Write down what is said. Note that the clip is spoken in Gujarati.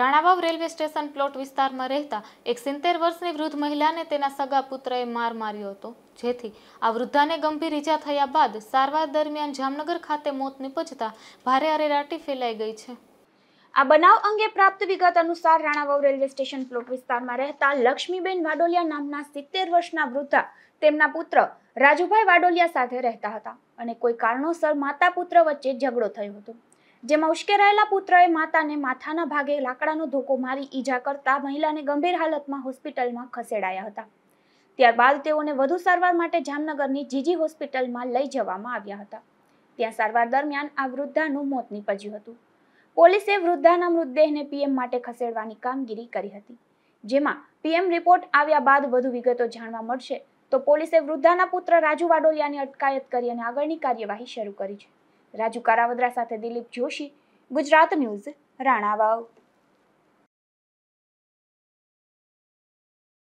રાણાવાવ રેલવે સ્ટેશન પ્લોટ વિસ્તારમાં રહેતા એક સિત્તેર વર્ષની વૃદ્ધ મહિલાને તેના સગા પુત્રએ માર માર્યો હતો જેથી આ વૃદ્ધાને ગંભીર ઇજા થયા બાદ સારવાર દરમિયાન જામનગર ખાતે મોત નિપજતા ભારે અરેરાટી ફેલાઈ ગઈ છે આ બનાવ અંગે પ્રાપ્ત વિગત અનુસાર રાણાવાવ રેલવે સ્ટેશન પ્લોટ વિસ્તારમાં રહેતા લક્ષ્મીબેન વાડોલિયા નામના સિત્તેર વર્ષના વૃદ્ધા તેમના પુત્ર રાજુભાઈ વાડોલિયા સાથે રહેતા હતા અને કોઈ કારણોસર માતા પુત્ર વચ્ચે ઝઘડો થયો હતો જેમાં ઉશ્કેરાયેલા પુત્રએ માતાને માથાના ભાગે લાકડાનો ધોકો મારી ઈજા કરતા મહિલાને ગંભીર હાલતમાં હોસ્પિટલમાં ખસેડાયા હતા ત્યારબાદ તેઓને વધુ સારવાર માટે જામનગરની જીજી હોસ્પિટલમાં લઈ જવામાં આવ્યા હતા ત્યાં સારવાર દરમિયાન આ વૃદ્ધાનું મોત નીપજ્યું હતું પોલીસે વૃદ્ધાના મૃતદેહને પીએમ માટે ખસેડવાની કામગીરી કરી હતી જેમાં પીએમ રિપોર્ટ આવ્યા બાદ વધુ વિગતો જાણવા મળશે તો પોલીસે વૃદ્ધાના પુત્ર રાજુ વાડોલિયાની અટકાયત કરી અને આગળની કાર્યવાહી શરૂ કરી છે રાજુ કારાવદ્રા સાથે દિલીપ જોશી ગુજરાત ન્યૂઝ રાણાવાવ